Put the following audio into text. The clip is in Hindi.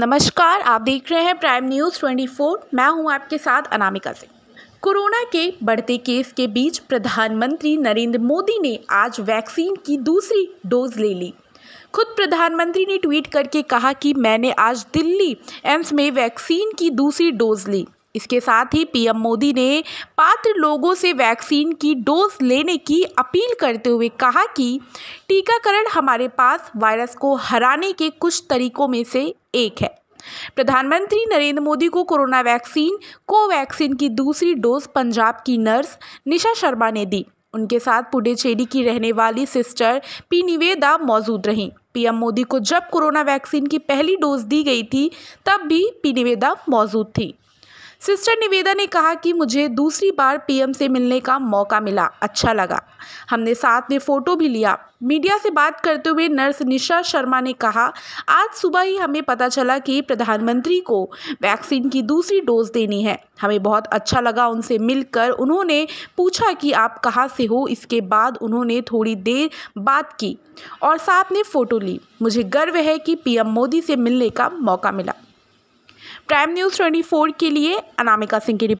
नमस्कार आप देख रहे हैं प्राइम न्यूज़ 24 मैं हूं आपके साथ अनामिका सिंह कोरोना के बढ़ते केस के बीच प्रधानमंत्री नरेंद्र मोदी ने आज वैक्सीन की दूसरी डोज ले ली खुद प्रधानमंत्री ने ट्वीट करके कहा कि मैंने आज दिल्ली एम्स में वैक्सीन की दूसरी डोज ली इसके साथ ही पीएम मोदी ने पात्र लोगों से वैक्सीन की डोज लेने की अपील करते हुए कहा कि टीकाकरण हमारे पास वायरस को हराने के कुछ तरीकों में से एक है प्रधानमंत्री नरेंद्र मोदी को कोरोना वैक्सीन कोवैक्सीन की दूसरी डोज पंजाब की नर्स निशा शर्मा ने दी उनके साथ पुडुचेरी की रहने वाली सिस्टर पी निवेदा मौजूद रहीं पीएम मोदी को जब कोरोना वैक्सीन की पहली डोज दी गई थी तब भी पी निवेदा मौजूद थी सिस्टर निवेदा ने कहा कि मुझे दूसरी बार पीएम से मिलने का मौका मिला अच्छा लगा हमने साथ में फ़ोटो भी लिया मीडिया से बात करते हुए नर्स निशा शर्मा ने कहा आज सुबह ही हमें पता चला कि प्रधानमंत्री को वैक्सीन की दूसरी डोज देनी है हमें बहुत अच्छा लगा उनसे मिलकर उन्होंने पूछा कि आप कहाँ से हो इसके बाद उन्होंने थोड़ी देर बात की और साथ में फ़ोटो ली मुझे गर्व है कि पीएम मोदी से मिलने का मौका मिला प्राइम न्यूज़ ट्वेंटी फोर के लिए अनामिका सिंह की